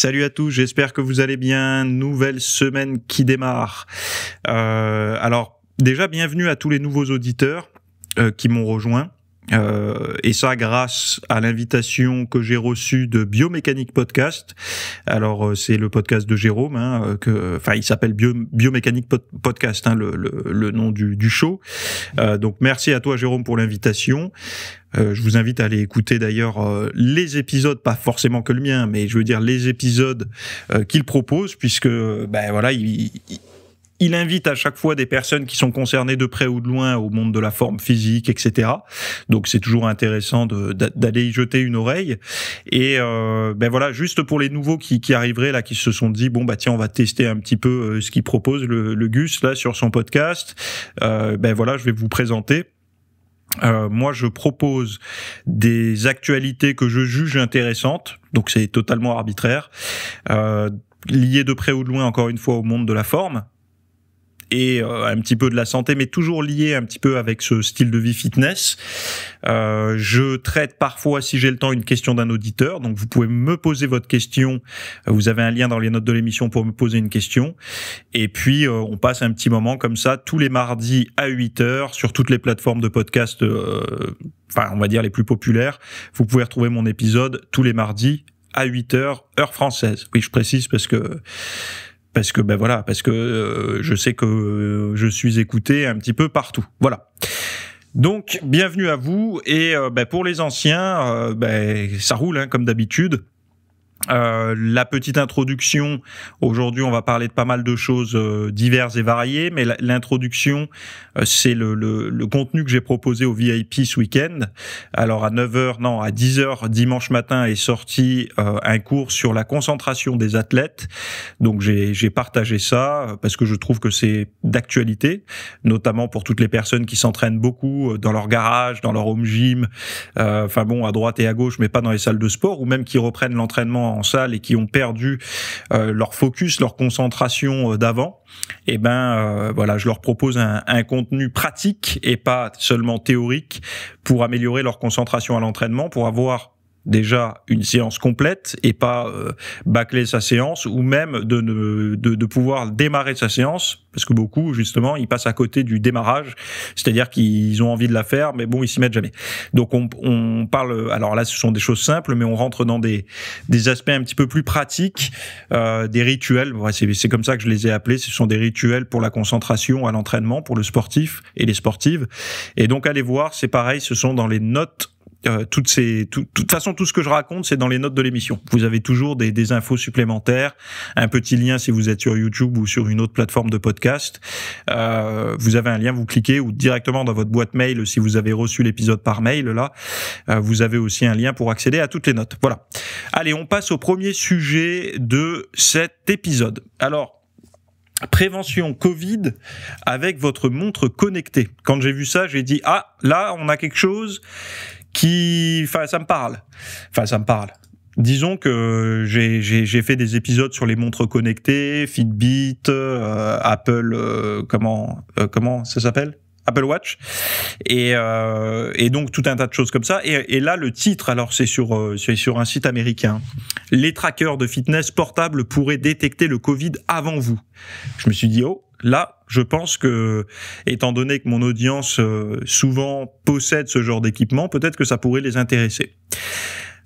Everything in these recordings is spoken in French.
Salut à tous, j'espère que vous allez bien. Nouvelle semaine qui démarre. Euh, alors déjà, bienvenue à tous les nouveaux auditeurs euh, qui m'ont rejoint. Euh, et ça grâce à l'invitation que j'ai reçue de Biomécanique Podcast. Alors c'est le podcast de Jérôme, hein, que, enfin il s'appelle Bio, Biomécanique Podcast, hein, le, le, nom du, du show. donc merci à toi Jérôme pour l'invitation. Euh, je vous invite à aller écouter d'ailleurs euh, les épisodes, pas forcément que le mien, mais je veux dire les épisodes euh, qu'il propose, puisque ben voilà, il, il, invite à chaque fois des personnes qui sont concernées de près ou de loin au monde de la forme physique, etc. Donc c'est toujours intéressant d'aller y jeter une oreille. Et ben voilà, juste pour les nouveaux qui, arriveraient là, qui se sont dit bon bah tiens on va tester un petit peu ce qu'il propose le, le, Gus là sur son podcast. ben voilà, je vais vous présenter. Euh, moi, je propose des actualités que je juge intéressantes, donc c'est totalement arbitraire, euh, liées de près ou de loin, encore une fois, au monde de la forme et euh, un petit peu de la santé, mais toujours lié un petit peu avec ce style de vie fitness. Euh, je traite parfois, si j'ai le temps, une question d'un auditeur. Donc vous pouvez me poser votre question. Vous avez un lien dans les notes de l'émission pour me poser une question. Et puis euh, on passe un petit moment comme ça tous les mardis à 8h sur toutes les plateformes de podcast, enfin on va dire les plus populaires. Vous pouvez retrouver mon épisode tous les mardis à 8h, heure française. Oui, je précise parce que parce que ben voilà, parce que euh, je sais que euh, je suis écouté un petit peu partout. Voilà. Donc bienvenue à vous et euh, ben, pour les anciens, ben, ça roule hein, comme d'habitude. Euh, la petite introduction, aujourd'hui on va parler de pas mal de choses euh, diverses et variées, mais l'introduction, euh, c'est le, le, contenu que j'ai proposé au VIP ce week-end. Alors à 9h, non, à 10h dimanche matin est sorti un cours sur la concentration des athlètes. Donc j'ai partagé ça parce que je trouve que c'est d'actualité, notamment pour toutes les personnes qui s'entraînent beaucoup dans leur garage, dans leur home gym, enfin bon, à droite et à gauche, mais pas dans les salles de sport, ou même qui reprennent l'entraînement salle et qui ont perdu euh, leur focus, leur concentration euh, d'avant, eh ben euh, voilà, je leur propose un, un, contenu pratique et pas seulement théorique pour améliorer leur concentration à l'entraînement, pour avoir déjà une séance complète et pas euh, bâcler sa séance ou même de, ne, de, de, pouvoir démarrer sa séance parce que beaucoup justement ils passent à côté du démarrage c'est-à-dire qu'ils ont envie de la faire mais bon ils s'y mettent jamais donc on, on, parle alors là ce sont des choses simples mais on rentre dans des, des aspects un petit peu plus pratiques euh, des rituels ouais, c'est comme ça que je les ai appelés ce sont des rituels pour la concentration à l'entraînement pour le sportif et les sportives et donc allez voir c'est pareil ce sont dans les notes euh, toutes ces, toute façon, tout ce que je raconte, c'est dans les notes de l'émission. Vous avez toujours des, des, infos supplémentaires, un petit lien si vous êtes sur YouTube ou sur une autre plateforme de podcast. Euh, vous avez un lien, vous cliquez ou directement dans votre boîte mail si vous avez reçu l'épisode par mail. Là, euh, vous avez aussi un lien pour accéder à toutes les notes. Voilà. Allez, on passe au premier sujet de cet épisode. Alors. Prévention Covid avec votre montre connectée. Quand j'ai vu ça, j'ai dit ah là on a quelque chose qui, enfin, ça me parle. Enfin, ça me parle. Disons que j'ai fait des épisodes sur les montres connectées, Fitbit, euh, Apple, euh, comment, euh, comment ça s'appelle Apple Watch et, et, donc tout un tas de choses comme ça et, et là le titre alors c'est sur c'est sur un site américain les trackers de fitness portables pourraient détecter le Covid avant vous je me suis dit oh là, je pense que, étant donné que mon audience euh, souvent possède ce genre d'équipement, peut-être que ça pourrait les intéresser.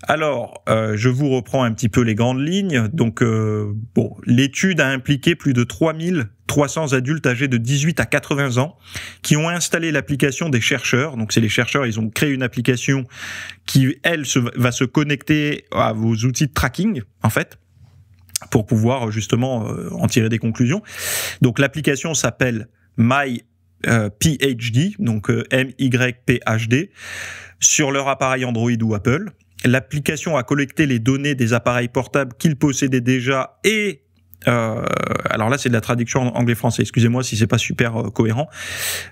Alors, euh, je vous reprends un petit peu les grandes lignes. Donc, euh, bon, l'étude a impliqué plus de 3300 adultes âgés de 18 à 80 ans qui ont installé l'application des chercheurs. Donc, c'est les chercheurs, ils ont créé une application qui, elle, va se connecter à vos outils de tracking, en fait pour pouvoir euh, justement euh, en tirer des conclusions. Donc l'application s'appelle My euh, PhD, donc MYPHD, sur leur appareil Android ou Apple. L'application a collecté les données des appareils portables qu'ils possédaient déjà et euh, alors là, c'est de la traduction anglais-français. Excusez-moi si c'est pas super euh, cohérent.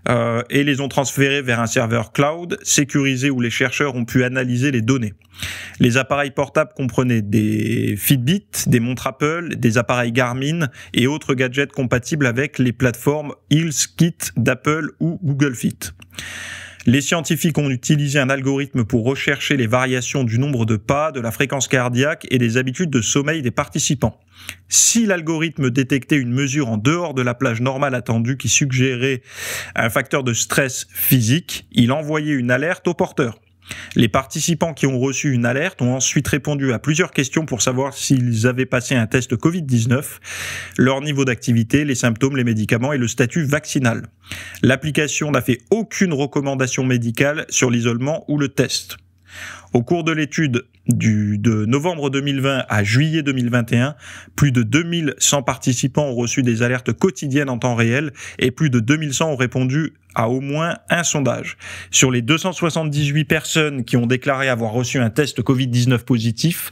Euh, et les ont transférés vers un serveur cloud sécurisé où les chercheurs ont pu analyser les données. Les appareils portables comprenaient des Fitbit, des montres Apple, des appareils Garmin et autres gadgets compatibles avec les plateformes Hills Kit d'Apple ou Google Fit. Les scientifiques ont utilisé un algorithme pour rechercher les variations du nombre de pas, de la fréquence cardiaque et des habitudes de sommeil des participants. Si l'algorithme détectait une mesure en dehors de la plage normale attendue qui suggérait un facteur de stress physique, il envoyait une alerte au porteur. Les participants qui ont reçu une alerte ont ensuite répondu à plusieurs questions pour savoir s'ils avaient passé un test Covid-19, leur niveau d'activité, les symptômes, les médicaments et le statut vaccinal. L'application n'a fait aucune recommandation médicale sur l'isolement ou le test. Au cours de l'étude du, de novembre 2020 à juillet 2021, plus de 2100 participants ont reçu des alertes quotidiennes en temps réel et plus de 2100 ont répondu à au moins un sondage. Sur les 278 personnes qui ont déclaré avoir reçu un test Covid-19 positif,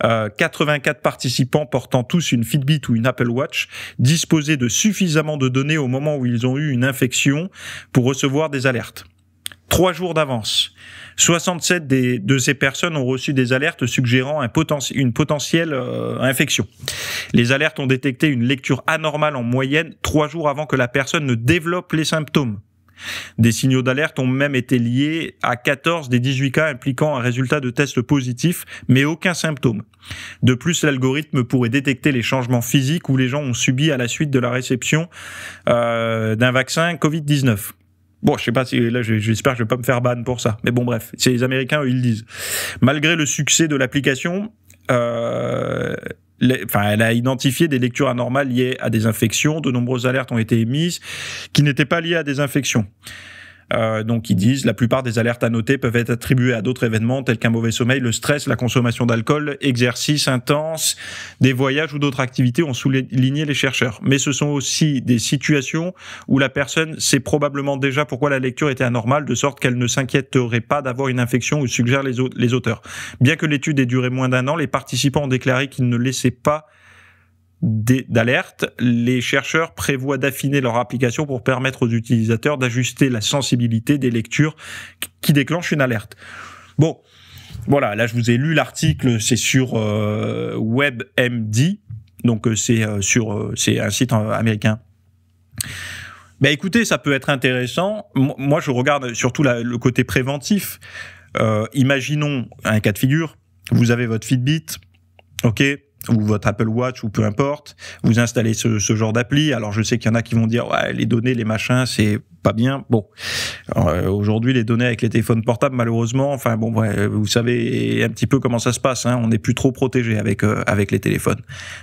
84 euh, participants portant tous une Fitbit ou une Apple Watch disposaient de suffisamment de données au moment où ils ont eu une infection pour recevoir des alertes trois jours d'avance. 67 des, de ces personnes ont reçu des alertes suggérant un une potentielle euh, infection. Les alertes ont détecté une lecture anormale en moyenne trois jours avant que la personne ne développe les symptômes. Des signaux d'alerte ont même été liés à 14 des 18 cas impliquant un résultat de test positif, mais aucun symptôme. De plus, l'algorithme pourrait détecter les changements physiques où les gens ont subi à la suite de la réception euh, d'un vaccin Covid-19. Bon, je sais pas si là, j'espère que je vais pas me faire ban pour ça. Mais bon, bref, c'est les Américains, eux, ils le disent. Malgré le succès de l'application, euh, enfin, elle a identifié des lectures anormales liées à des infections. De nombreuses alertes ont été émises qui n'étaient pas liées à des infections. Euh, donc ils disent la plupart des alertes à noter peuvent être attribuées à d'autres événements tels qu'un mauvais sommeil, le stress, la consommation d'alcool, exercice intense, des voyages ou d'autres activités, ont souligné les chercheurs. Mais ce sont aussi des situations où la personne sait probablement déjà pourquoi la lecture était anormale, de sorte qu'elle ne s'inquiéterait pas d'avoir une infection ou suggèrent les auteurs. Bien que l'étude ait duré moins d'un an, les participants ont déclaré qu'ils ne laissaient pas d'alerte, les chercheurs prévoient d'affiner leur application pour permettre aux utilisateurs d'ajuster la sensibilité des lectures qui déclenchent une alerte. Bon, voilà, là je vous ai lu l'article, c'est sur euh, WebMD, donc euh, c'est euh, sur c'est un site américain. Ben écoutez, ça peut être intéressant. Moi, je regarde surtout le côté préventif. imaginons un cas de figure. Vous avez votre Fitbit, ok ou votre Apple Watch ou peu importe, vous installez ce, ce genre d'appli. Alors je sais qu'il y en a qui vont dire ouais, les données, les machins, c'est pas bien. Bon, euh, aujourd'hui les données avec les téléphones portables, malheureusement, enfin bon, vous savez un petit peu comment ça se passe. Hein, on n'est plus trop protégé avec euh, avec les téléphones.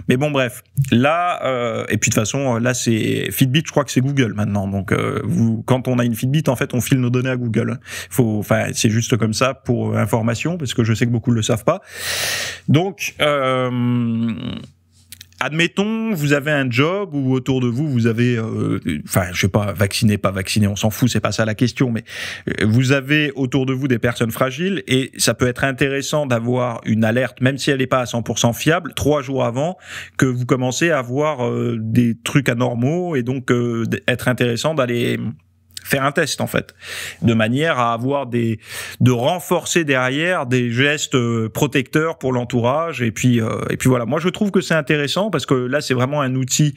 Mais bon, bref, là euh, et puis de toute façon, euh, là c'est Fitbit, je crois que c'est Google maintenant. Donc euh, vous, quand on a une Fitbit, en fait, on file nos données à Google. Faut, enfin, c'est juste comme ça pour information, parce que je sais que beaucoup ne le savent pas. Donc euh, euh, admettons, vous avez un job ou autour de vous, vous avez, euh, enfin, je sais pas, vacciné, pas vacciné, on s'en fout, c'est pas ça la question, mais euh, vous avez autour de vous des personnes fragiles et ça peut être intéressant d'avoir une alerte, même si elle n'est pas à 100% fiable, trois jours avant que vous commencez à avoir des trucs anormaux et donc être intéressant d'aller faire un test en fait, de manière à avoir des, de renforcer derrière des gestes euh, protecteurs pour l'entourage et puis euh, et puis voilà. Moi je trouve que c'est intéressant parce que là c'est vraiment un outil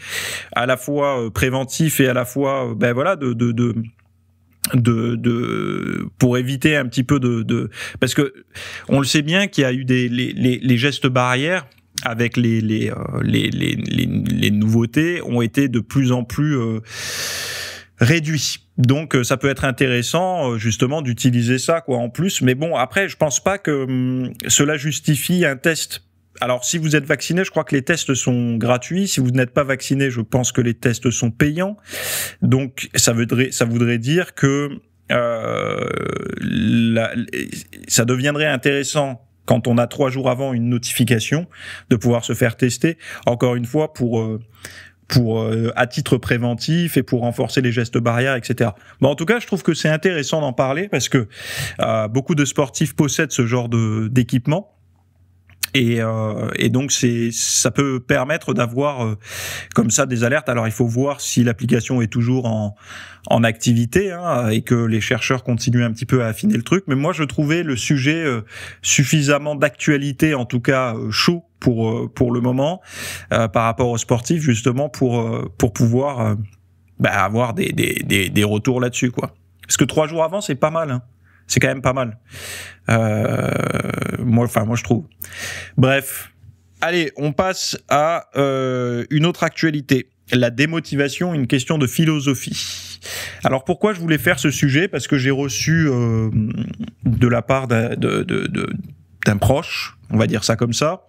à la fois euh, préventif et à la fois ben voilà de, de, de de, pour éviter un petit peu de, parce que on le sait bien qu'il y a eu des les, les, gestes barrières avec les les, les, les, les, nouveautés ont été de plus en plus réduits donc euh, ça peut être intéressant euh, justement d'utiliser ça quoi en plus. Mais bon après je pense pas que hum, cela justifie un test. Alors si vous êtes vacciné, je crois que les tests sont gratuits. Si vous n'êtes pas vacciné, je pense que les tests sont payants. Donc ça voudrait ça voudrait dire que euh, ça deviendrait intéressant quand on a trois jours avant une notification de pouvoir se faire tester. Encore une fois pour euh, pour euh, à titre préventif et pour renforcer les gestes barrières, etc. Bon, en tout cas, je trouve que c'est intéressant d'en parler parce que euh, beaucoup de sportifs possèdent ce genre de d'équipement. Et, euh, et, donc c'est ça peut permettre d'avoir euh, comme ça des alertes. Alors il faut voir si l'application est toujours en, en activité hein, et que les chercheurs continuent un petit peu à affiner le truc. Mais moi je trouvais le sujet euh, suffisamment d'actualité, en tout cas chaud, pour euh, pour le moment euh, par rapport aux sportifs justement pour euh, pour pouvoir euh, bah, avoir des, des, des, des retours là-dessus quoi. Parce que trois jours avant c'est pas mal, hein. c'est quand même pas mal. Euh, moi enfin moi je trouve. Bref, allez on passe à une autre actualité. La démotivation, une question de philosophie. Alors pourquoi je voulais faire ce sujet Parce que j'ai reçu de la part de, de, de un proche, on va dire ça comme ça,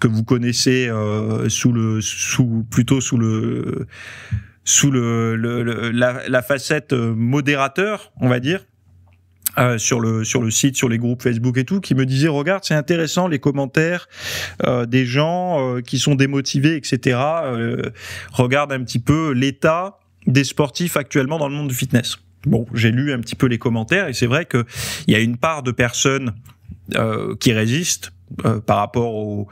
que vous connaissez euh, sous le, sous plutôt sous le, sous le, la, facette euh, modérateur, on va dire. Euh, sur le sur le site, sur les groupes Facebook et tout, qui me disait « regarde c'est intéressant les commentaires des gens qui sont démotivés etc. regarde un petit peu l'état des sportifs actuellement dans le monde du fitness. Bon, j'ai lu un petit peu les commentaires et c'est vrai qu'il y a une part de personnes euh, qui résistent euh, par rapport au,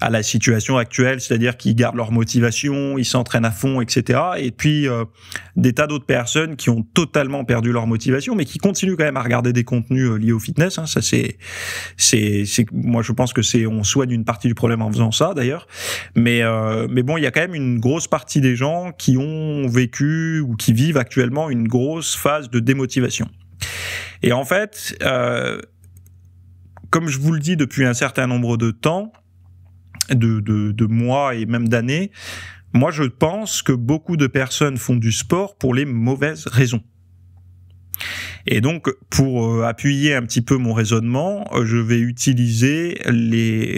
à la situation actuelle, c'est-à-dire qu'ils gardent leur motivation, ils s'entraînent à fond, etc. Et puis euh, des tas d'autres personnes qui ont totalement perdu leur motivation, mais qui continuent quand même à regarder des contenus euh, liés au fitness. Hein. Ça c'est, c'est, moi je pense que c'est, on soigne une partie du problème en faisant ça d'ailleurs. Mais euh, mais bon, il y a quand même une grosse partie des gens qui ont vécu ou qui vivent actuellement une grosse phase de démotivation. Et en fait. Euh, comme je vous le dis depuis un certain nombre de temps, de, mois et même d'années, moi je pense que beaucoup de personnes font du sport pour les mauvaises raisons. Et donc, pour euh, appuyer un petit peu mon raisonnement, euh, je vais utiliser les,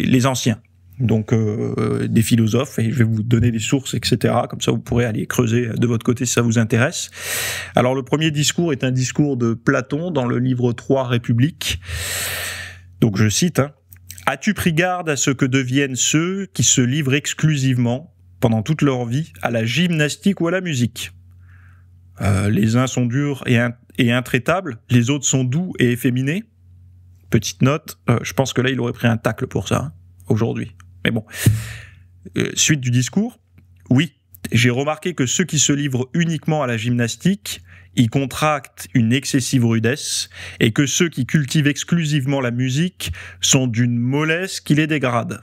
les anciens donc euh, des philosophes, et je vais vous donner des sources, etc. Comme ça, vous pourrez aller creuser de votre côté si ça vous intéresse. Alors, le premier discours est un discours de Platon dans le livre 3 République. Donc, je cite, hein. As-tu pris garde à ce que deviennent ceux qui se livrent exclusivement, pendant toute leur vie, à la gymnastique ou à la musique euh, Les uns sont durs et, intraitables, les autres sont doux et efféminés. Petite note, euh, je pense que là, il aurait pris un tacle pour ça, hein, aujourd'hui bon. Euh, suite du discours, oui, j'ai remarqué que ceux qui se livrent uniquement à la gymnastique y contractent une excessive rudesse et que ceux qui cultivent exclusivement la musique sont d'une mollesse qui les dégrade.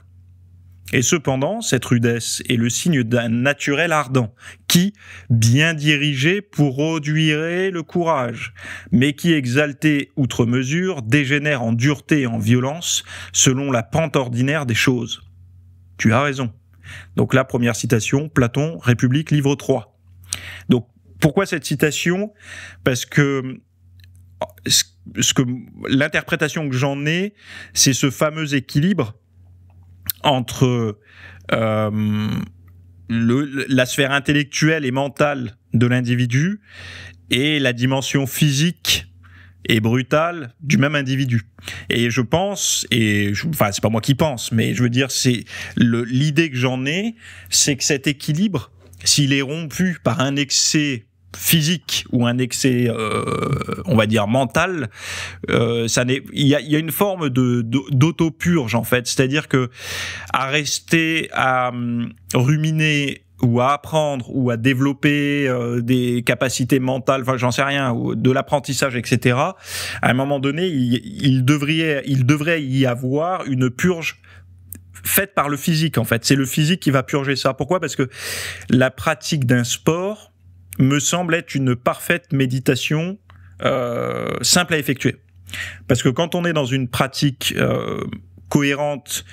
Et cependant, cette rudesse est le signe d'un naturel ardent, qui, bien dirigé, produirait le courage, mais qui, exalté outre mesure, dégénère en dureté et en violence, selon la pente ordinaire des choses. Tu as raison. Donc la première citation, Platon, République, livre 3. Donc pourquoi cette citation Parce que ce que l'interprétation que j'en ai, c'est ce fameux équilibre entre euh, la sphère intellectuelle et mentale de l'individu et la dimension physique et brutale du même individu. Et je pense, et enfin c'est pas moi qui pense, mais je veux dire c'est l'idée que j'en ai, c'est que cet équilibre, s'il est rompu par un excès physique ou un excès, euh, on va dire mental, euh, ça n'est, il y a, y a, une forme de d'autopurge en fait, c'est-à-dire que à rester à hum, ruminer ou à apprendre ou à développer euh, des capacités mentales, enfin j'en sais rien, ou de l'apprentissage, etc. À un moment donné, il, devrait, il devrait y avoir une purge faite par le physique en fait. C'est le physique qui va purger ça. Pourquoi Parce que la pratique d'un sport me semble être une parfaite méditation euh, simple à effectuer. Parce que quand on est dans une pratique euh, cohérente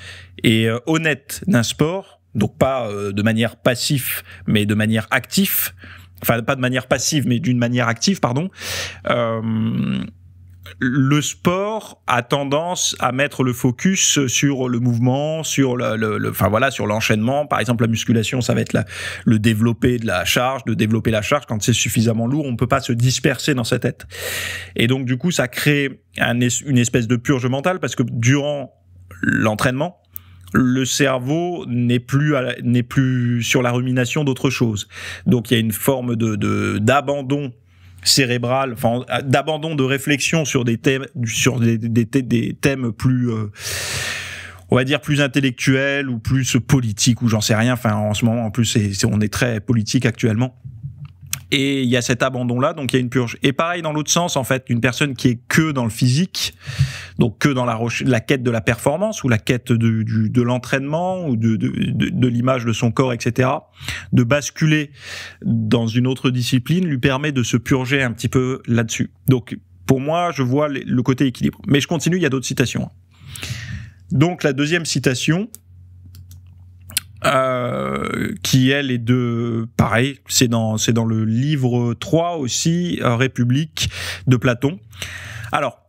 et euh, honnête d'un sport, donc pas euh, de manière passif, mais de manière active, enfin pas de manière passive, mais d'une manière active, pardon. Euh, le sport a tendance à mettre le focus sur le mouvement, sur le, le, enfin voilà, sur l'enchaînement. Par exemple, la musculation, ça va être le développer de la charge, de développer la charge. Quand c'est suffisamment lourd, on peut pas se disperser dans sa tête. Et donc, du coup, ça crée une espèce de purge mentale parce que durant l'entraînement, le cerveau n'est plus, n'est plus sur la rumination d'autre chose. Donc il y a une forme de, d'abandon cérébral, enfin, d'abandon de réflexion sur des thèmes, sur des, thèmes plus, euh, on va dire plus intellectuels ou plus politiques ou j'en sais rien. Enfin, en ce moment, en plus, c'est on est très politique actuellement et il y a cet abandon là donc il y a une purge et pareil dans l'autre sens en fait une personne qui est que dans le physique donc que dans la, la quête de la performance ou la quête de, du, de l'entraînement ou de, de, de l'image de son corps etc de basculer dans une autre discipline lui permet de se purger un petit peu là-dessus donc pour moi je vois le côté équilibre mais je continue il y a d'autres citations donc la deuxième citation euh, qui elle est de pareil, c'est dans c'est dans le livre 3 aussi euh, République de Platon. Alors,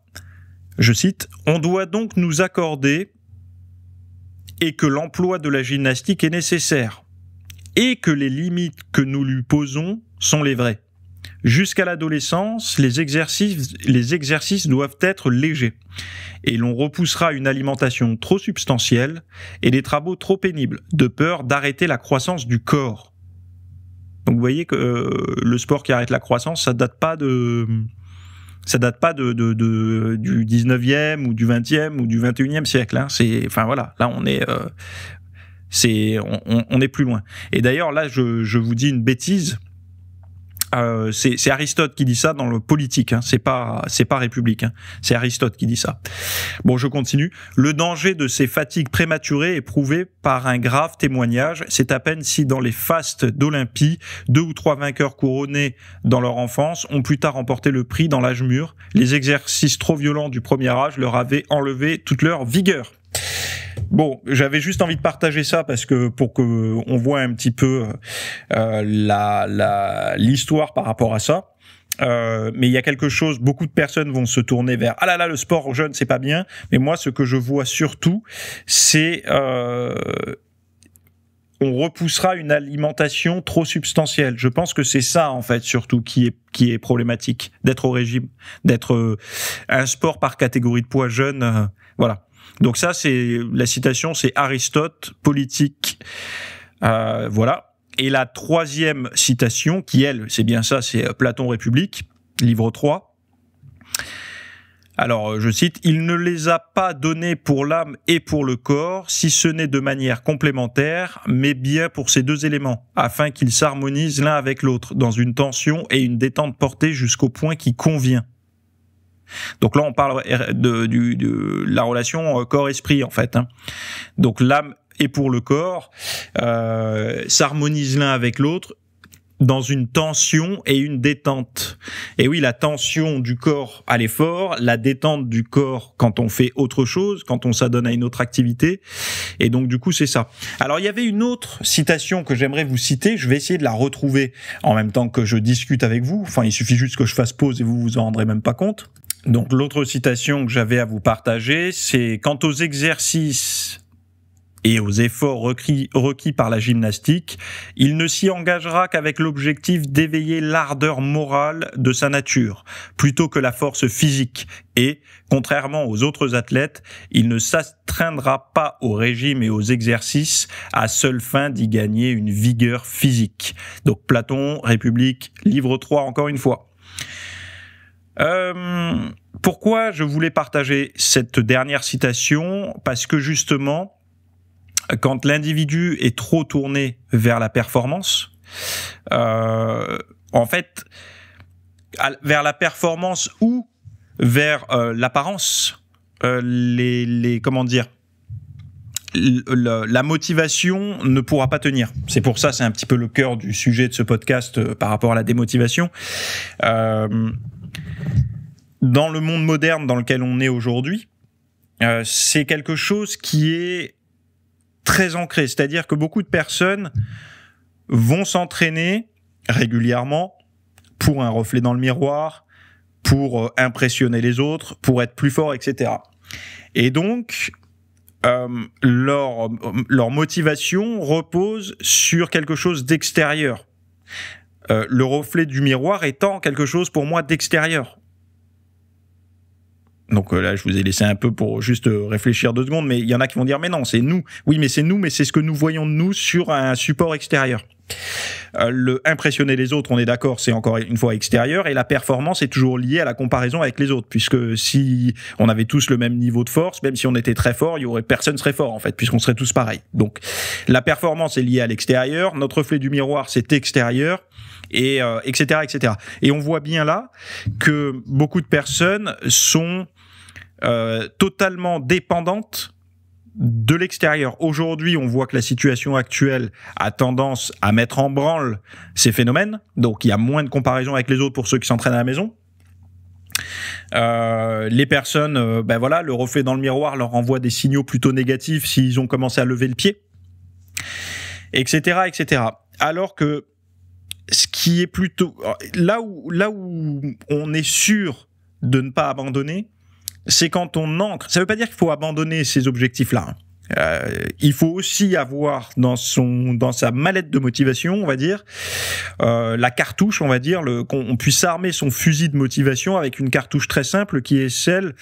je cite on doit donc nous accorder et que l'emploi de la gymnastique est nécessaire et que les limites que nous lui posons sont les vraies. Jusqu'à l'adolescence, les exercices, les exercices doivent être légers et l'on repoussera une alimentation trop substantielle et des travaux trop pénibles, de peur d'arrêter la croissance du corps. Donc vous voyez que euh, le sport qui arrête la croissance, ça date pas de ça date pas de, du 19e ou du 20e ou du 21e siècle. Hein. C'est enfin voilà, là on est euh, on, est plus loin. Et d'ailleurs là je vous dis une bêtise euh, c'est Aristote qui dit ça dans le politique, hein, c'est pas c'est pas hein. c'est Aristote qui dit ça. Bon, je continue. Le danger de ces fatigues prématurées est prouvé par un grave témoignage. C'est à peine si dans les fastes d'Olympie, deux ou trois vainqueurs couronnés dans leur enfance ont plus tard remporté le prix dans l'âge mûr. Les exercices trop violents du premier âge leur avaient enlevé toute leur vigueur. Bon, j'avais juste envie de partager ça parce que pour que on voit un petit peu euh, la l'histoire par rapport à ça. Euh, mais il y a quelque chose, beaucoup de personnes vont se tourner vers ah là là le sport jeune c'est pas bien, mais moi ce que je vois surtout c'est euh, on repoussera une alimentation trop substantielle. Je pense que c'est ça en fait surtout qui est qui est problématique d'être au régime, d'être euh, un sport par catégorie de poids jeune, euh, voilà. Donc ça, c'est la citation, c'est Aristote, politique. Euh, voilà. Et la troisième citation, qui elle, c'est bien ça, c'est euh, Platon République, livre 3. Alors, euh, je cite, Il ne les a pas donnés pour l'âme et pour le corps, si ce n'est de manière complémentaire, mais bien pour ces deux éléments, afin qu'ils s'harmonisent l'un avec l'autre, dans une tension et une détente portée jusqu'au point qui convient. Donc là, on parle de, la relation euh, corps-esprit, en fait. Hein. Donc l'âme est pour le corps, euh, s'harmonise l'un avec l'autre dans une tension et une détente. Et oui, la tension du corps à l'effort, la détente du corps quand on fait autre chose, quand on s'adonne à une autre activité. Et donc, du coup, c'est ça. Alors, il y avait une autre citation que j'aimerais vous citer. Je vais essayer de la retrouver en même temps que je discute avec vous. Enfin, il suffit juste que je fasse pause et vous vous en rendrez même pas compte. Donc l'autre citation que j'avais à vous partager, c'est quant aux exercices et aux efforts requis, par la gymnastique, il ne s'y engagera qu'avec l'objectif d'éveiller l'ardeur morale de sa nature, plutôt que la force physique, et, contrairement aux autres athlètes, il ne s'astreindra pas au régime et aux exercices à seule fin d'y gagner une vigueur physique. Donc Platon, République, livre 3 encore une fois. Euh, pourquoi je voulais partager cette dernière citation Parce que justement, quand l'individu est trop tourné vers la performance, euh, en fait, vers la performance ou vers euh, l'apparence, euh, les, les comment dire, la motivation ne pourra pas tenir. C'est pour ça, c'est un petit peu le cœur du sujet de ce podcast euh, par rapport à la démotivation. Euh, dans le monde moderne dans lequel on est aujourd'hui, euh, c'est quelque chose qui est très ancré. C'est-à-dire que beaucoup de personnes vont s'entraîner régulièrement pour un reflet dans le miroir, pour euh, impressionner les autres, pour être plus fort, etc. Et donc, euh, leur motivation repose sur quelque chose d'extérieur. Euh, le reflet du miroir étant quelque chose pour moi d'extérieur. Donc euh, là, je vous ai laissé un peu pour juste euh, réfléchir deux secondes, mais il y en a qui vont dire, mais non, c'est nous. Oui, mais c'est nous, mais c'est ce que nous voyons de nous sur un support extérieur. le impressionner les autres, on est d'accord, c'est encore une fois extérieur, et la performance est toujours liée à la comparaison avec les autres, puisque si on avait tous le même niveau de force, même si on était très fort, il y aurait personne serait fort en fait, puisqu'on serait tous pareils. Donc la performance est liée à l'extérieur, notre reflet du miroir c'est extérieur, et etc., euh, etc. Et on voit bien là que beaucoup de personnes sont euh, totalement dépendantes de l'extérieur. Aujourd'hui, on voit que la situation actuelle a tendance à mettre en branle ces phénomènes. Donc, il y a moins de comparaison avec les autres pour ceux qui s'entraînent à la maison. Euh, les personnes, ben voilà, le reflet dans le miroir leur envoie des signaux plutôt négatifs s'ils ont commencé à lever le pied, etc., etc. Alors que ce qui est plutôt là où là où on est sûr de ne pas abandonner, c'est quand on ancre. Ça ne veut pas dire qu'il faut abandonner ces objectifs-là. Hein. Euh, il faut aussi avoir dans son dans sa mallette de motivation, on va dire, euh, la cartouche, on va dire, qu'on puisse armer son fusil de motivation avec une cartouche très simple qui est celle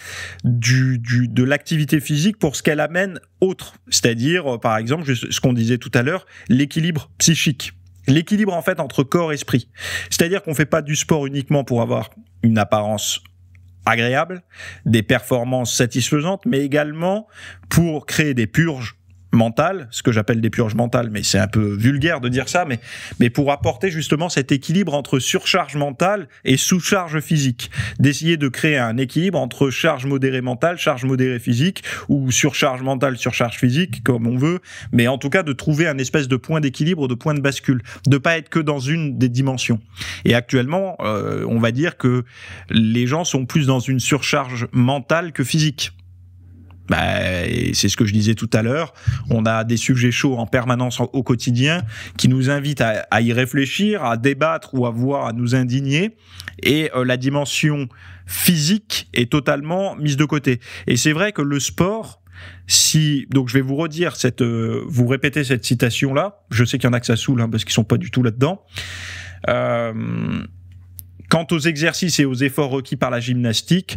du, du de l'activité physique pour ce qu'elle amène autre, c'est-à-dire euh, par exemple ce qu'on disait tout à l'heure, l'équilibre psychique l'équilibre en fait entre corps et esprit. C'est-à-dire qu'on ne fait pas du sport uniquement pour avoir une apparence agréable, des performances satisfaisantes, mais également pour créer des purges mental, ce que j'appelle des purges mentales, mais c'est un peu vulgaire de dire ça, mais, mais pour apporter justement cet équilibre entre surcharge mentale et sous-charge physique. D'essayer de créer un équilibre entre charge modérée mentale, charge modérée physique, ou surcharge mentale, surcharge physique, comme on veut, mais en tout cas de trouver un espèce de point d'équilibre, de point de bascule, de pas être que dans une des dimensions. Et actuellement, euh, on va dire que les gens sont plus dans une surcharge mentale que physique. Bah, c'est ce que je disais tout à l'heure. On a des sujets chauds en permanence au quotidien qui nous invitent à, y réfléchir, à débattre ou à voir, à nous indigner. Et euh, la dimension physique est totalement mise de côté. Et c'est vrai que le sport, si donc je vais vous redire cette, euh, vous répéter cette citation là. Je sais qu'il y en a que ça saoule hein, parce qu'ils sont pas du tout là-dedans. Euh, quant aux exercices et aux efforts requis par la gymnastique,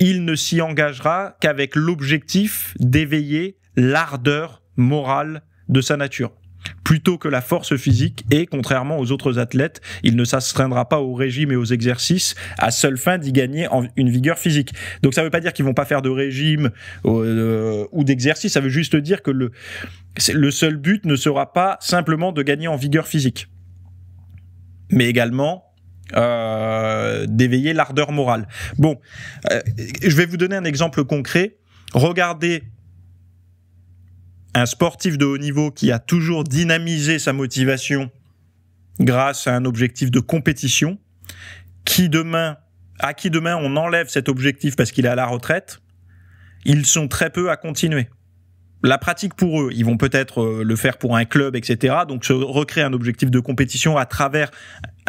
il ne s'y engagera qu'avec l'objectif d'éveiller l'ardeur morale de sa nature plutôt que la force physique et, contrairement aux autres athlètes, il ne s'astreindra pas au régime et aux exercices à seule fin d'y gagner en une vigueur physique. Donc ça ne veut pas dire qu'ils vont pas faire de régime euh, euh, ou d'exercice, ça veut juste dire que le seul but ne sera pas simplement de gagner en vigueur physique, mais également euh, d'éveiller l'ardeur morale. Bon, euh, je vais vous donner un exemple concret. Regardez un sportif de haut niveau qui a toujours dynamisé sa motivation grâce à un objectif de compétition, qui demain, à qui demain on enlève cet objectif parce qu'il est à la retraite, ils sont très peu à continuer. La pratique pour eux, ils vont peut-être euh, le faire pour un club, etc. Donc se recréer un objectif de compétition à travers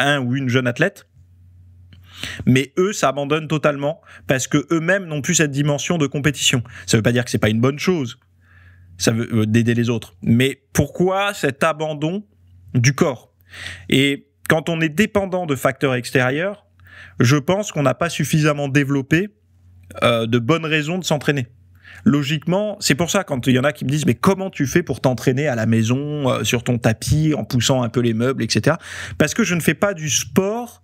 un ou une jeune athlète. Mais eux, s'abandonnent totalement parce que eux-mêmes n'ont plus cette dimension de compétition. Ça ne veut pas dire que c'est pas une bonne chose. Ça veut euh, d'aider les autres. Mais pourquoi cet abandon du corps Et quand on est dépendant de facteurs extérieurs, je pense qu'on n'a pas suffisamment développé euh, de bonnes raisons de s'entraîner logiquement, c'est pour ça quand il y en a qui me disent mais comment tu fais pour t'entraîner à la maison euh, sur ton tapis en poussant un peu les meubles, etc. Parce que je ne fais pas du sport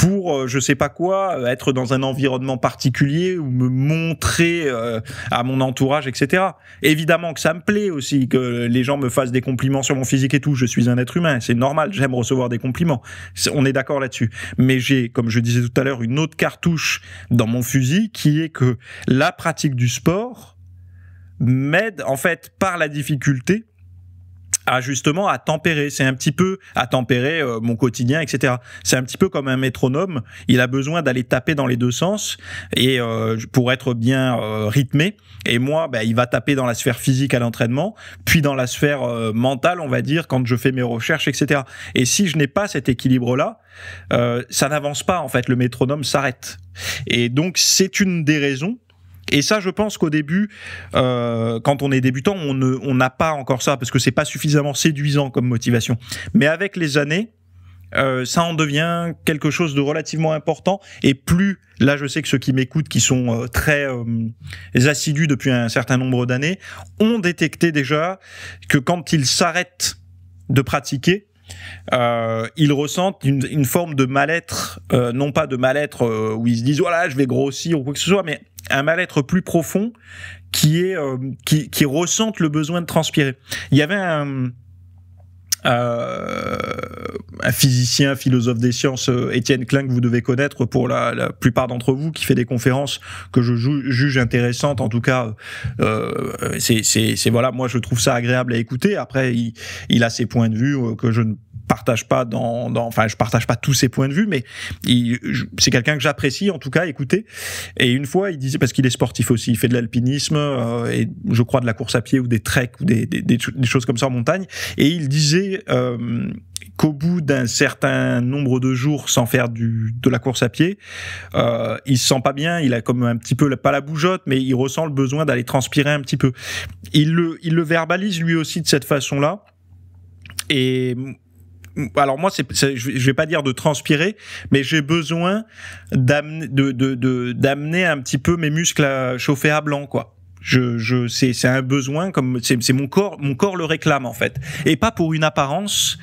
pour euh, je sais pas quoi, euh, être dans un environnement particulier ou me montrer euh, à mon entourage, etc. Évidemment que ça me plaît aussi, que les gens me fassent des compliments sur mon physique et tout. Je suis un être humain, c'est normal, j'aime recevoir des compliments. On est d'accord là-dessus. Mais j'ai, comme je disais tout à l'heure, une autre cartouche dans mon fusil qui est que la pratique du sport m'aide en fait par la difficulté à justement à tempérer. C'est un petit peu à tempérer euh, mon quotidien, etc. C'est un petit peu comme un métronome. Il a besoin d'aller taper dans les deux sens et euh, pour être bien euh, rythmé. Et moi, ben, il va taper dans la sphère physique à l'entraînement, puis dans la sphère mentale, on va dire, quand je fais mes recherches, etc. Et si je n'ai pas cet équilibre-là, ça n'avance pas en fait. Le métronome s'arrête. Et donc c'est une des raisons et ça, je pense qu'au début, euh, quand on est débutant, on n'a pas encore ça parce que c'est pas suffisamment séduisant comme motivation. Mais avec les années, euh, ça en devient quelque chose de relativement important. Et plus, là, je sais que ceux qui m'écoutent, qui sont euh, très assidus depuis un certain nombre d'années, ont détecté déjà que quand ils s'arrêtent de pratiquer, euh, ils ressentent une, forme de mal-être, euh, non pas de mal-être euh, où ils se disent voilà, je vais grossir ou quoi que ce soit, mais un mal-être plus profond qui est qui ressentent le besoin de transpirer. Il y avait un euh, un physicien, philosophe des sciences, euh, Étienne Klein, que vous devez connaître pour la, plupart d'entre vous, qui fait des conférences que je juge intéressantes. En tout cas, euh, c'est voilà, moi je trouve ça agréable à écouter. Après, il a ses points de vue que je ne partage pas dans, dans, enfin je partage pas tous ses points de vue mais c'est quelqu'un que j'apprécie en tout cas écouter et une fois il disait parce qu'il est sportif aussi il fait de l'alpinisme euh, et je crois de la course à pied ou des treks ou des, des, des, choses comme ça en montagne et il disait euh, qu'au bout d'un certain nombre de jours sans faire du, de la course à pied, euh, il se sent pas bien, il a comme un petit peu, pas la bougeotte, mais il ressent le besoin d'aller transpirer un petit peu. Il le, il le verbalise lui aussi de cette façon-là. Et alors moi, c'est, je vais pas dire de transpirer, mais j'ai besoin d'amener, d'amener un petit peu mes muscles à chauffer à blanc, quoi. Je, je, c'est, c'est un besoin, comme c'est, mon corps, mon corps le réclame en fait, et pas pour une apparence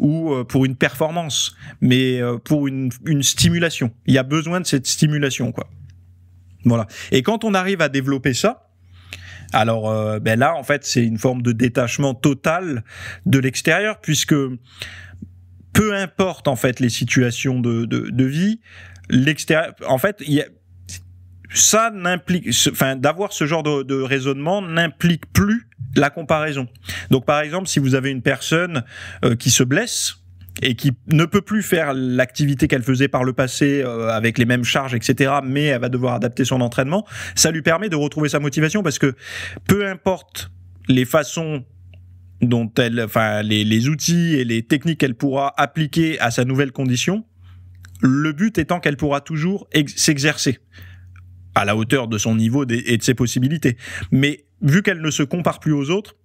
ou euh, pour une performance, mais euh, pour une, stimulation. Il y a besoin de cette stimulation, quoi. Voilà. Et quand on arrive à développer ça, alors euh, ben là, en fait, c'est une forme de détachement total de l'extérieur, puisque peu importe en fait les situations de, de, de vie, l'extérieur, en fait, il ça n'implique, enfin, d'avoir ce genre de, de raisonnement n'implique plus la comparaison. Donc, par exemple, si vous avez une personne euh, qui se blesse, et qui ne peut plus faire l'activité qu'elle faisait par le passé euh, avec les mêmes charges, etc., mais elle va devoir adapter son entraînement, ça lui permet de retrouver sa motivation parce que peu importe les façons dont elle, enfin les, les, outils et les techniques qu'elle pourra appliquer à sa nouvelle condition, le but étant qu'elle pourra toujours s'exercer à la hauteur de son niveau et de ses possibilités. Mais vu qu'elle ne se compare plus aux autres,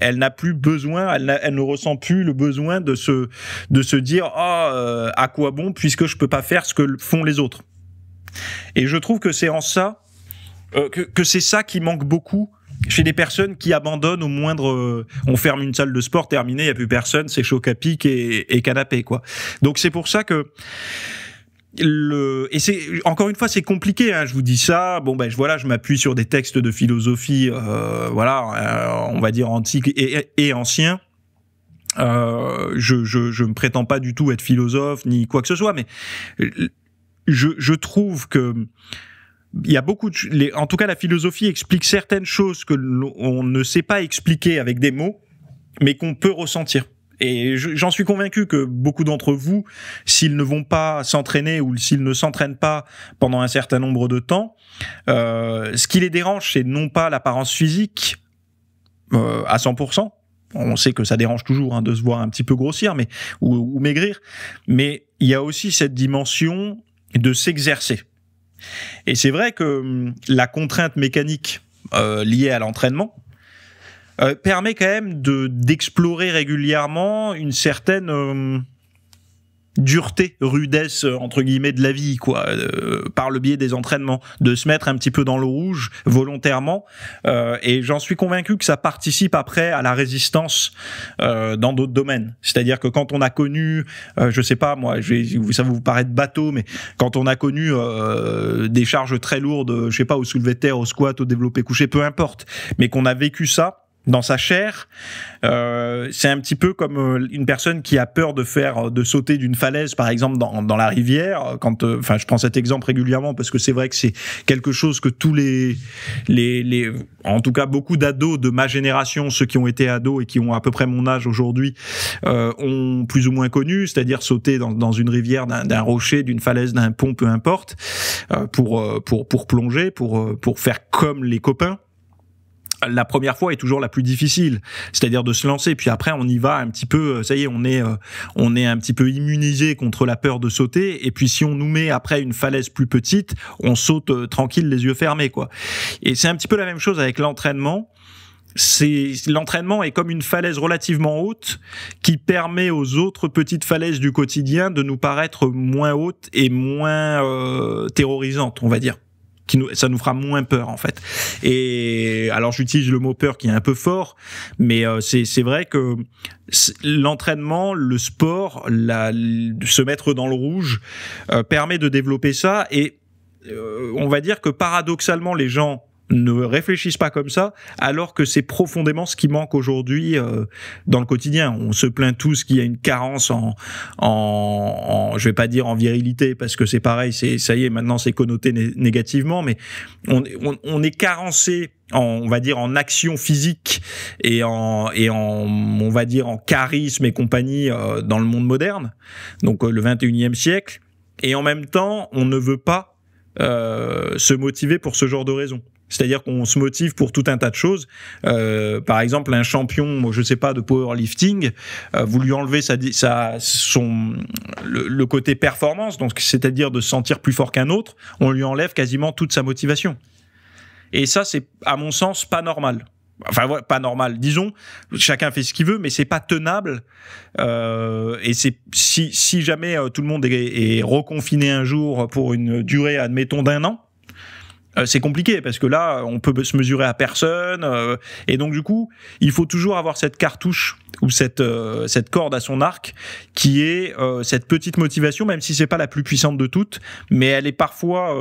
elle n'a plus besoin, elle, ne ressent plus le besoin de se, de se dire ah euh, à quoi bon puisque je peux pas faire ce que font les autres. Et je trouve que c'est en ça euh, que, que c'est ça qui manque beaucoup chez des personnes qui abandonnent au moindre. Euh, on ferme une salle de sport, terminée, il n'y a plus personne, c'est choc à et, canapé, quoi. Donc c'est pour ça que. Le, et c'est encore une fois c'est compliqué hein, je vous dis ça bon ben je voilà je m'appuie sur des textes de philosophie euh, voilà euh, on va dire antique et, et ancien je, je, je me prétends pas du tout être philosophe ni quoi que ce soit mais je, je trouve que il y a beaucoup de en tout cas la philosophie explique certaines choses que l'on ne sait pas expliquer avec des mots mais qu'on peut ressentir et j'en suis convaincu que beaucoup d'entre vous s'ils ne vont pas s'entraîner ou s'ils ne s'entraînent pas pendant un certain nombre de temps euh, ce qui les dérange c'est non pas l'apparence physique euh, à 100% on sait que ça dérange toujours hein, de se voir un petit peu grossir mais ou maigrir mais il y a aussi cette dimension de s'exercer et c'est vrai que hum, la contrainte mécanique euh, liée à l'entraînement euh, permet quand même d'explorer régulièrement une certaine hum, dureté, rudesse entre guillemets de la vie, quoi, euh, par le biais des entraînements, de se mettre un petit peu dans l'eau rouge volontairement. Euh, et j'en suis convaincu que ça participe après à la résistance euh, dans d'autres domaines. C'est-à-dire que quand on a connu, je sais pas moi, ça vous paraît de bateau, mais quand on a connu des charges très lourdes, je sais pas au soulevé terre, au squat, au développé couché, peu importe, mais qu'on a vécu ça dans sa chair. Euh, c'est un petit peu comme euh, une personne qui a peur de faire euh, de sauter d'une falaise, par exemple, dans, dans la rivière. Euh, quand, enfin, je prends cet exemple régulièrement parce que c'est vrai que c'est quelque chose que tous les, les, les, en tout cas, beaucoup d'ados de ma génération, ceux qui ont été ados et qui ont à peu près mon âge aujourd'hui, euh, ont plus ou moins connu, c'est-à-dire sauter dans, dans, une rivière, d'un, d'un rocher, d'une falaise, d'un pont, peu importe, pour pour pour plonger, pour pour faire comme les copains la première fois est toujours la plus difficile, c'est-à-dire de se lancer. Puis après, on y va un petit peu. Euh, ça y est, on est, euh, on est un petit peu immunisé contre la peur de sauter. Et puis si on nous met après une falaise plus petite, on saute euh, tranquille, les yeux fermés, quoi. Et c'est un petit peu la même chose avec l'entraînement c'est l'entraînement est comme une falaise relativement haute qui permet aux autres petites falaises du quotidien de nous paraître moins hautes et moins euh, terrorisantes, on va dire ça nous fera moins peur en fait. Et alors j'utilise le mot peur qui est un peu fort, mais euh, c'est vrai que l'entraînement, le sport, la, se mettre dans le rouge euh, permet de développer ça. Et euh, on va dire que paradoxalement, les gens ne réfléchissent pas comme ça, alors que c'est profondément ce qui manque aujourd'hui euh, dans le quotidien. On se plaint tous qu'il y a une carence en, en, je vais pas dire en virilité, parce que c'est pareil, c'est ça y est, maintenant c'est connoté négativement, mais on, est carencé en, on va dire en action physique et en et en on va dire en charisme et compagnie euh, dans le monde moderne donc euh, le 21e siècle et en même temps on ne veut pas se motiver pour ce genre de raisons. C'est-à-dire qu'on se motive pour tout un tas de choses. Euh, par exemple, un champion, je sais pas, de powerlifting, euh, vous lui enlevez sa, sa, son, le, côté performance, donc c'est-à-dire de se sentir plus fort qu'un autre, on lui enlève quasiment toute sa motivation. Et ça, c'est à mon sens pas normal. Enfin, pas normal. Disons, chacun fait ce qu'il veut, mais c'est pas tenable. Euh, et c'est si, jamais euh, tout le monde est, est reconfiné un jour pour une durée, admettons, d'un an euh, c'est compliqué parce que là, on peut se mesurer à personne. Euh, et donc, du coup, il faut toujours avoir cette cartouche ou cette, euh, cette corde à son arc qui est cette petite motivation, même si c'est pas la plus puissante de toutes, mais elle est parfois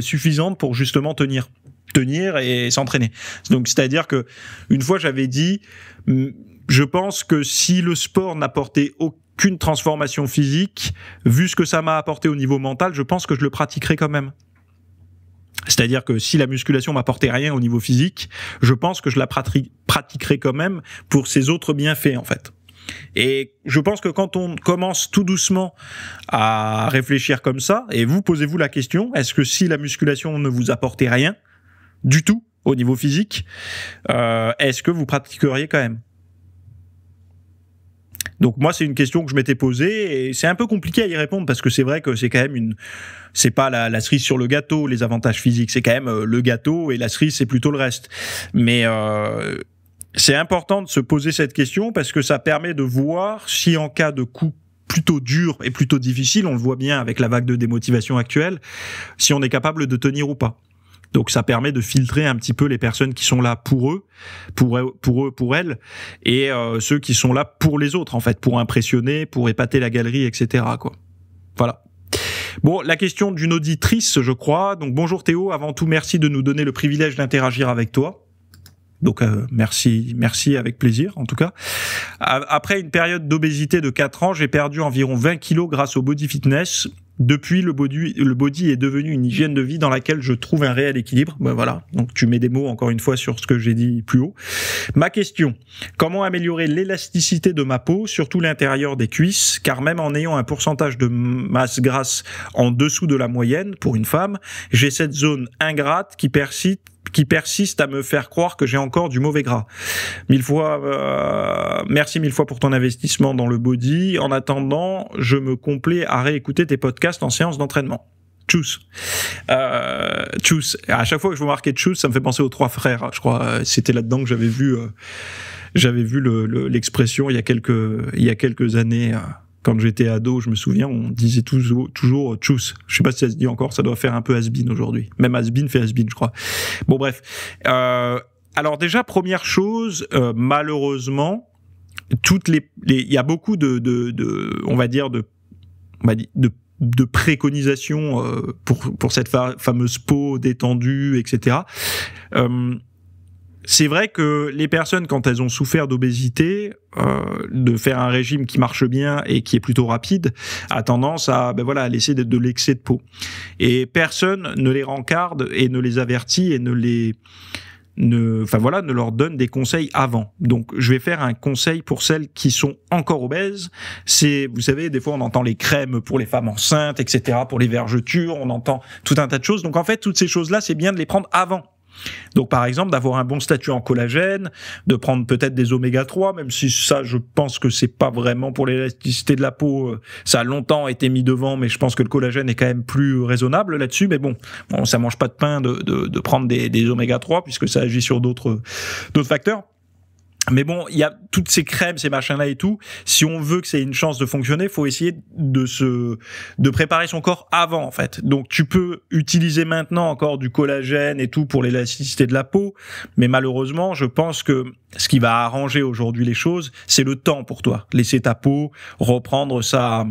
suffisante pour justement tenir tenir et s'entraîner. Donc c'est-à-dire que une fois j'avais dit hum, je pense que si le sport n'apportait aucune transformation physique, vu ce que ça m'a apporté au niveau mental, je pense que je le pratiquerai quand même. C'est-à-dire que si la musculation m'apportait rien au niveau physique, je pense que je la pratiquerai quand même pour ses autres bienfaits en fait. Et je pense que quand on commence tout doucement à réfléchir comme ça, et vous posez-vous la question, est-ce que si la musculation ne vous apportait rien du tout au niveau physique, euh, est-ce que vous pratiqueriez quand même donc moi, c'est une question que je m'étais posée et c'est un peu compliqué à y répondre parce que c'est vrai que c'est quand même une, c'est pas la, la, cerise sur le gâteau, les avantages physiques, c'est quand même euh, le gâteau et la cerise, c'est plutôt le reste. Mais euh, c'est important de se poser cette question parce que ça permet de voir si en cas de coup plutôt dur et plutôt difficile, on le voit bien avec la vague de démotivation actuelle, si on est capable de tenir ou pas. Donc ça permet de filtrer un petit peu les personnes qui sont là pour eux, pour, pour eux, pour elles, et euh, ceux qui sont là pour les autres en fait, pour impressionner, pour épater la galerie, etc. Quoi. Voilà. Bon, la question d'une auditrice, je crois. Donc bonjour Théo, avant tout merci de nous donner le privilège d'interagir avec toi. Donc euh, merci, merci avec plaisir en tout cas. Après une période d'obésité de 4 ans, j'ai perdu environ 20 kilos grâce au body fitness depuis, le body, est devenu une hygiène de vie dans laquelle je trouve un réel équilibre. Ben voilà. Donc tu mets des mots encore une fois sur ce que j'ai dit plus haut. Ma question comment améliorer l'élasticité de ma peau, surtout l'intérieur des cuisses, car même en ayant un pourcentage de masse grasse en dessous de la moyenne pour une femme, j'ai cette zone ingrate qui persiste qui persiste à me faire croire que j'ai encore du mauvais gras. Mille fois, euh, merci mille fois pour ton investissement dans le body. En attendant, je me complais à réécouter tes podcasts en séance d'entraînement. Tchuss. Euh, tchuss. À chaque fois que je vous marquais tchuss, ça me fait penser aux trois frères. Je crois c'était là-dedans que j'avais vu, euh, j'avais vu l'expression il y a quelques, il quelques années. Euh quand j'étais ado, je me souviens, on disait toujours, toujours tchuss. Je sais pas si ça se dit encore, ça doit faire un peu has aujourd'hui. Même has fait has je crois. Bon, bref. Euh, alors déjà, première chose, euh, malheureusement, toutes les, il y a beaucoup de, de, de, on va dire de, de de préconisations euh, pour, pour cette fameuse peau détendue, etc c'est vrai que les personnes, quand elles ont souffert d'obésité, euh, de faire un régime qui marche bien et qui est plutôt rapide, a tendance à ben voilà à laisser de, l'excès de peau. Et personne ne les rencarde et ne les avertit et ne les ne, enfin voilà, ne leur donne des conseils avant. Donc, je vais faire un conseil pour celles qui sont encore obèses. C'est, vous savez, des fois on entend les crèmes pour les femmes enceintes, etc., pour les vergetures, on entend tout un tas de choses. Donc, en fait, toutes ces choses-là, c'est bien de les prendre avant donc, par exemple, d'avoir un bon statut en collagène, de prendre peut-être des oméga 3, même si ça, je pense que c'est pas vraiment pour l'élasticité de la peau. Euh, ça a longtemps été mis devant, mais je pense que le collagène est quand même plus raisonnable là-dessus. Mais bon, bon, ça mange pas de pain de, de, prendre des, oméga 3 puisque ça agit sur d'autres, d'autres facteurs. Mais bon, il y a toutes ces crèmes, ces machins-là et tout. Si on veut que c'est une chance de fonctionner, faut essayer de se, de préparer son corps avant, en fait. Donc, tu peux utiliser maintenant encore du collagène et tout pour l'élasticité de la peau. Mais malheureusement, je pense que ce qui va arranger aujourd'hui les choses, c'est le temps pour toi. Laisser ta peau reprendre sa,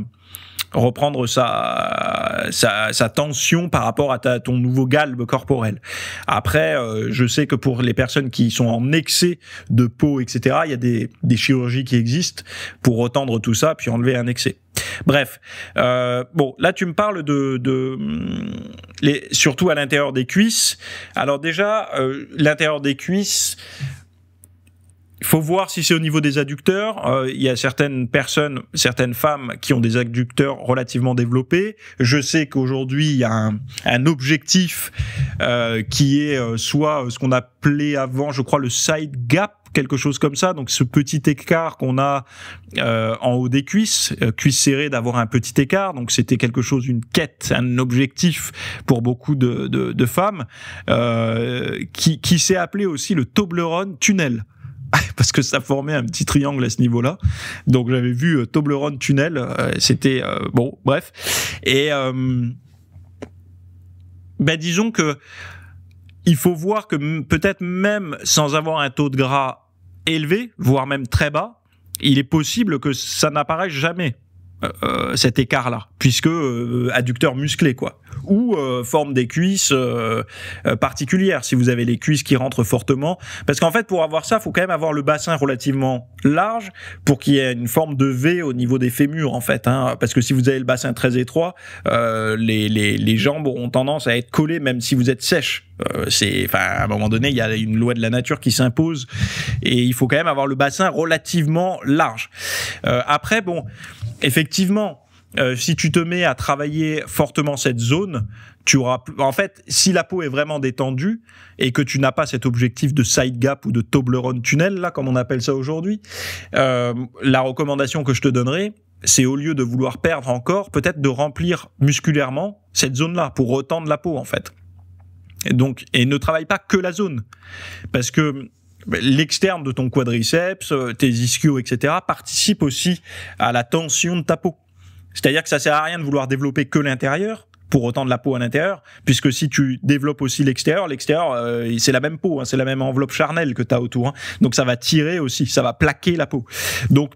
reprendre sa, sa, tension par rapport à ta, ton nouveau galbe corporel. Après, euh, je sais que pour les personnes qui sont en excès de peau, etc., il y a des, des chirurgies qui existent pour retendre tout ça, puis enlever un excès. Bref, euh, bon, là tu me parles de, de les, surtout à l'intérieur des cuisses. Alors déjà, euh, l'intérieur des cuisses, il faut voir si c'est au niveau des adducteurs. Euh, il y a certaines personnes, certaines femmes qui ont des adducteurs relativement développés. Je sais qu'aujourd'hui, il y a un, objectif euh, qui est euh, soit ce qu'on appelait avant, je crois, le side gap quelque chose comme ça. Donc ce petit écart qu'on a en haut des cuisses, euh, cuisses serrées, d'avoir un petit écart. Donc c'était quelque chose, une quête, un objectif pour beaucoup de, femmes, qui, qui s'est appelé aussi le Toblerone tunnel. parce que ça formait un petit triangle à ce niveau-là. Donc j'avais vu euh, Toblerone Tunnel, euh, c'était euh, bon, bref. Et ben disons que il faut voir que peut-être même sans avoir un taux de gras élevé, voire même très bas, il est possible que ça n'apparaisse jamais. Euh, euh, cet écart-là, puisque euh, adducteur musclé, quoi. Ou forme des cuisses particulières, si vous avez les cuisses qui rentrent fortement. Parce qu'en fait, pour avoir ça, faut quand même avoir le bassin relativement large pour qu'il y ait une forme de V au niveau des fémurs, en fait. Hein. Parce que si vous avez le bassin très étroit, les, les, les jambes auront tendance à être collées, même si vous êtes sèche. c'est, enfin, à un moment donné, il y a une loi de la nature qui s'impose et il faut quand même avoir le bassin relativement large. après, bon, effectivement, euh, si tu te mets à travailler fortement cette zone, tu auras. En fait, si la peau est vraiment détendue et que tu n'as pas cet objectif de side gap ou de Toblerone tunnel, là, comme on appelle ça aujourd'hui, euh, la recommandation que je te donnerai, c'est au lieu de vouloir perdre encore, peut-être de remplir musculairement cette zone-là pour retendre la peau, en fait. donc, et ne travaille pas que la zone. Parce que l'externe de ton quadriceps, euh, tes ischios, etc., participe aussi à la tension de ta peau. C'est-à-dire que ça sert à rien de vouloir développer que l'intérieur, pour autant de la peau à l'intérieur, puisque si tu développes aussi l'extérieur, l'extérieur, euh, c'est la même peau, hein, c'est la même enveloppe charnelle que tu as autour. Hein. donc ça va tirer aussi, ça va plaquer la peau. Donc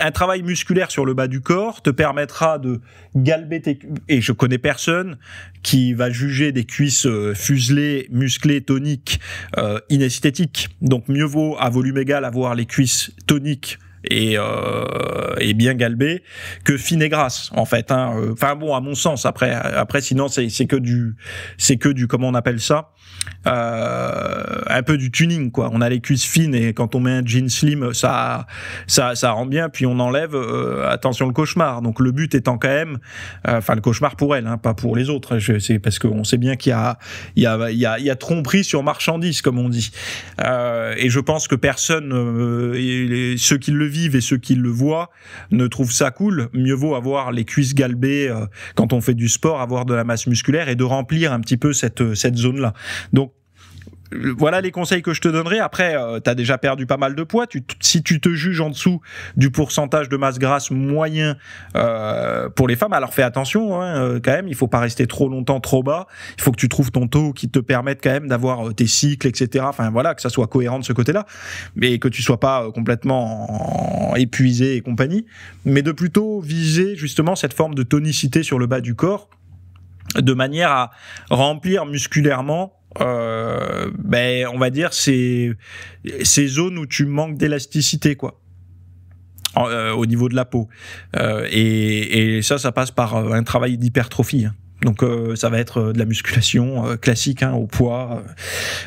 un travail musculaire sur le bas du corps te permettra de galber tes et je connais personne qui va juger des cuisses euh, fuselées, musclées, toniques euh, inesthétiques. Donc mieux vaut à volume égal avoir les cuisses toniques euh, et, bien galbé que fine et grasse en fait. Hein. Enfin bon, à mon sens. Après, après sinon c'est que du c'est que du comment on appelle ça euh, un peu du tuning quoi. On a les cuisses fines et quand on met un jean slim, ça ça ça rend bien. Puis on enlève euh, attention le cauchemar. Donc le but étant quand même, enfin le cauchemar pour elle, hein, pas pour les autres. C'est parce qu'on sait bien qu'il y a il y a il y a, y a tromperie sur marchandise comme on dit. et je pense que personne, ceux qui le vivent et ceux qui le voient ne trouvent ça cool. Mieux vaut avoir les cuisses galbées euh, quand on fait du sport, avoir de la masse musculaire et de remplir un petit peu cette, euh, cette zone-là. Donc voilà les conseils que je te donnerai. Après, euh, tu as déjà perdu pas mal de poids. si tu te juges en dessous du pourcentage de masse grasse moyen euh, pour les femmes, alors fais attention hein, euh, quand même. Il faut pas rester trop longtemps trop bas. Il faut que tu trouves ton taux qui te permette quand même d'avoir tes cycles, etc. Enfin voilà, que ça soit cohérent de ce côté-là, mais que tu sois pas complètement épuisé et compagnie. Mais de plutôt viser justement cette forme de tonicité sur le bas du corps de manière à remplir musculairement euh, ben, on va dire, ces, ces zones où tu manques d'élasticité, quoi. Euh, au niveau de la peau. Euh, et, ça, ça passe par un travail d'hypertrophie. Hein. Donc ça va être de la musculation classique hein, au poids,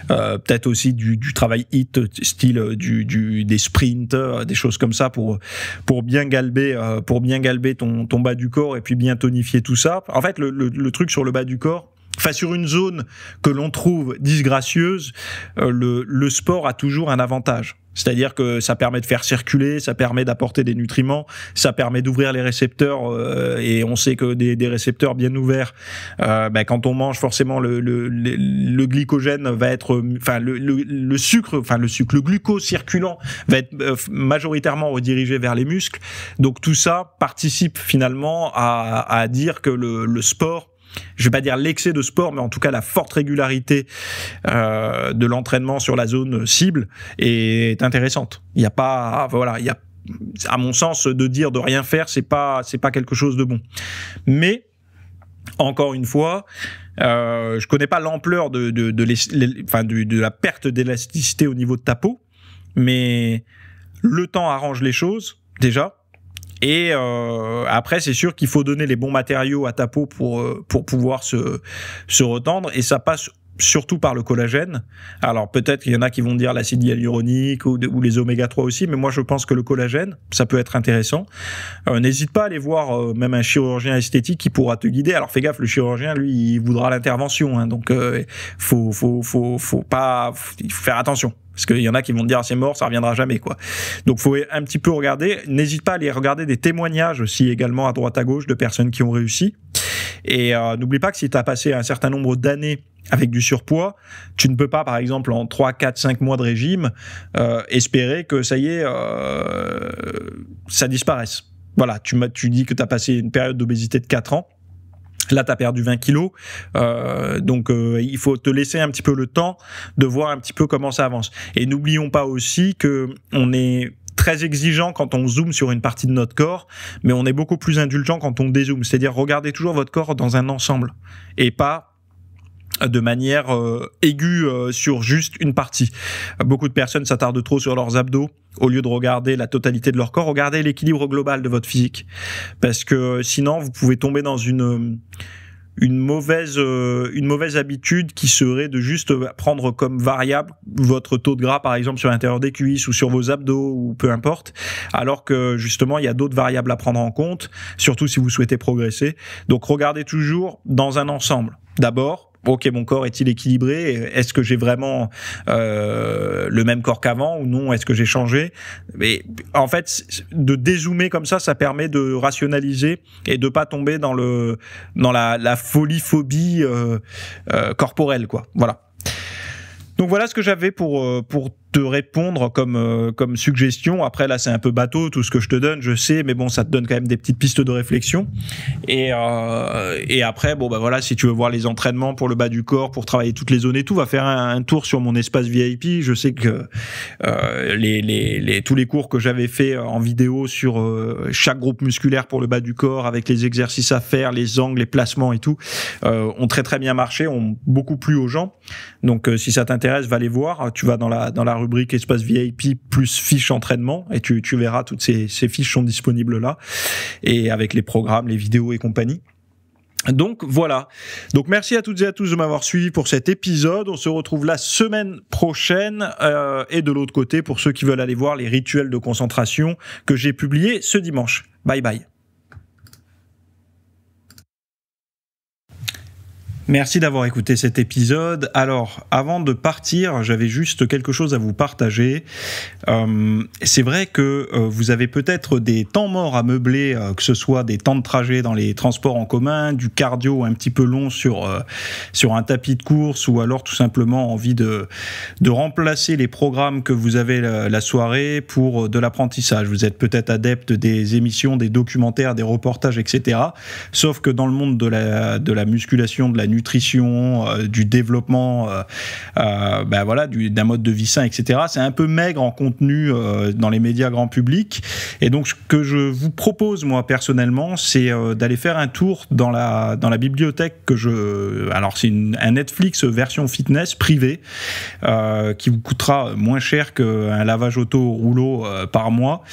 peut-être aussi du, travail hit style du, des sprints, des choses comme ça pour pour bien galber pour bien galber ton, ton bas du corps et puis bien tonifier tout ça. En fait le truc sur le bas du corps, Enfin, sur une zone que l'on trouve disgracieuse, euh, le, le sport a toujours un avantage. C'est-à-dire que ça permet de faire circuler, ça permet d'apporter des nutriments, ça permet d'ouvrir les récepteurs. Euh, et on sait que des, des récepteurs bien ouverts, euh, ben, quand on mange, forcément le, le, le, glycogène va être, enfin le, sucre, enfin le sucre, le glucose circulant va être majoritairement redirigé vers les muscles. Donc tout ça participe finalement à, à dire que le sport je vais pas dire l'excès de sport, mais en tout cas la forte régularité euh, de l'entraînement sur la zone cible est intéressante. Il n'y a pas, voilà, il y a, à mon sens, de dire de rien faire, c'est pas, c'est pas quelque chose de bon. Mais encore une fois, euh, je connais pas l'ampleur de, de, enfin, de la perte d'élasticité au niveau de ta peau, mais le temps arrange les choses déjà. Et euh, après, c'est sûr qu'il faut donner les bons matériaux à ta peau pour, euh, pour pouvoir se, se retendre. Et ça passe surtout par le collagène. Alors peut-être qu'il y en a qui vont dire l'acide hyaluronique ou, ou, les oméga 3 aussi, mais moi je pense que le collagène, ça peut être intéressant. Euh, n'hésite pas à aller voir même un chirurgien esthétique qui pourra te guider. Alors fais gaffe, le chirurgien, lui, il voudra l'intervention, hein, donc euh, faut, faut, faut, faut, pas faut faire attention. Parce qu'il y en a qui vont te dire, ah, c'est mort, ça reviendra jamais, quoi. Donc, faut un petit peu regarder. N'hésite pas à aller regarder des témoignages aussi, également à droite à gauche, de personnes qui ont réussi. Et euh, n'oublie pas que si tu as passé un certain nombre d'années avec du surpoids, tu ne peux pas, par exemple, en 3, 4, 5 mois de régime, euh, espérer que ça y est, euh, ça disparaisse. Voilà, tu, tu dis que tu as passé une période d'obésité de 4 ans. Là, tu as perdu 20 kilos, euh, donc euh, il faut te laisser un petit peu le temps de voir un petit peu comment ça avance. Et n'oublions pas aussi que on est très exigeant quand on zoome sur une partie de notre corps, mais on est beaucoup plus indulgent quand on dézoome. C'est-à-dire regardez toujours votre corps dans un ensemble et pas de manière euh, aiguë euh, sur juste une partie. Beaucoup de personnes s'attardent trop sur leurs abdos au lieu de regarder la totalité de leur corps, regardez l'équilibre global de votre physique. Parce que euh, sinon, vous pouvez tomber dans une, une, mauvaise, une mauvaise habitude qui serait de juste prendre comme variable votre taux de gras, par exemple, sur l'intérieur des cuisses ou sur vos abdos ou peu importe. Alors que justement, il y a d'autres variables à prendre en compte, surtout si vous souhaitez progresser. Donc regardez toujours dans un ensemble. D'abord, ok, mon corps est-il équilibré Est-ce que j'ai vraiment euh, le même corps qu'avant ou non Est-ce que j'ai changé Mais en fait, de dézoomer comme ça, ça permet de rationaliser et de pas tomber dans le dans la, la folie phobie euh, euh, corporelle, quoi. Voilà. Donc voilà ce que j'avais pour pour te répondre comme, euh, comme suggestion. Après, là, c'est un peu bateau, tout ce que je te donne, je sais, mais bon, ça te donne quand même des petites pistes de réflexion. Et, euh, et après, bon, bah voilà, si tu veux voir les entraînements pour le bas du corps, pour travailler toutes les zones et tout, va faire un, tour sur mon espace VIP. Je sais que euh, les, les, les, tous les cours que j'avais fait en vidéo sur euh, chaque groupe musculaire pour le bas du corps, avec les exercices à faire, les angles, les placements et tout, euh, ont très très bien marché, ont beaucoup plu aux gens. Donc, si ça t'intéresse, va les voir. Tu vas dans la, dans la rue rubrique espace VIP plus fiches entraînement et tu, tu verras toutes ces, fiches sont disponibles là et avec les programmes, les vidéos et compagnie. Donc voilà. Donc merci à toutes et à tous de m'avoir suivi pour cet épisode. On se retrouve la semaine prochaine euh, et de l'autre côté pour ceux qui veulent aller voir les rituels de concentration que j'ai publiés ce dimanche. Bye bye. Merci d'avoir écouté cet épisode. Alors, avant de partir, j'avais juste quelque chose à vous partager. Euh, c'est vrai que euh, vous avez peut-être des temps morts à meubler, euh, que ce soit des temps de trajet dans les transports en commun, du cardio un petit peu long sur, sur un tapis de course, ou alors tout simplement envie de, de remplacer les programmes que vous avez la, la soirée pour de l'apprentissage. Vous êtes peut-être adepte des émissions, des documentaires, des reportages, etc. Sauf que dans le monde de la, de la musculation, de la nutrition, euh, du développement, euh, euh, ben voilà, d'un mode de vie sain, etc. C'est un peu maigre en contenu dans les médias grand public. Et donc, ce que je vous propose, moi, personnellement, c'est d'aller faire un tour dans la, dans la bibliothèque que je. Alors, c'est un Netflix version fitness privée qui vous coûtera moins cher qu'un lavage auto rouleau par mois.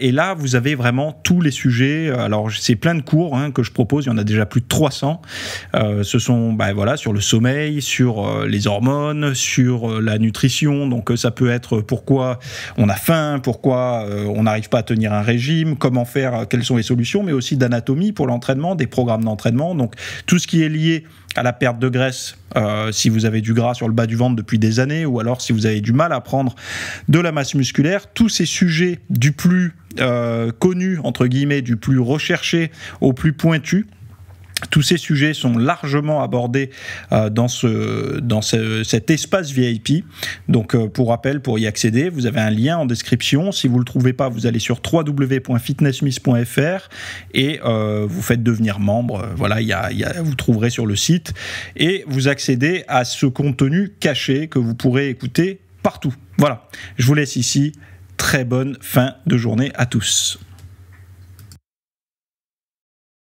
et là, vous avez vraiment tous les sujets. Alors, c'est plein de cours hein, que je propose. Il y en a déjà plus de 300. ce ce sont bah, voilà, sur le sommeil, sur euh, les hormones, sur euh, la nutrition. Donc euh, ça peut être pourquoi on a faim, pourquoi on n'arrive pas à tenir un régime, comment faire, quelles sont les solutions, mais aussi d'anatomie pour l'entraînement, des programmes d'entraînement. Donc tout ce qui est lié à la perte de graisse si vous avez du gras sur le bas du ventre depuis des années ou alors si vous avez du mal à prendre de la masse musculaire, tous ces sujets du plus connu entre guillemets, du plus recherché au plus pointu, tous ces sujets sont largement abordés euh, dans, ce, dans cet espace VIP. Donc, euh, pour rappel, pour y accéder, vous avez un lien en description. Si vous ne le trouvez pas, vous allez sur www.fitnessmiss.fr et euh, vous faites devenir membre. Voilà, y vous trouverez sur le site et vous accédez à ce contenu caché que vous pourrez écouter partout. Voilà, je vous laisse ici. Très bonne fin de journée à tous.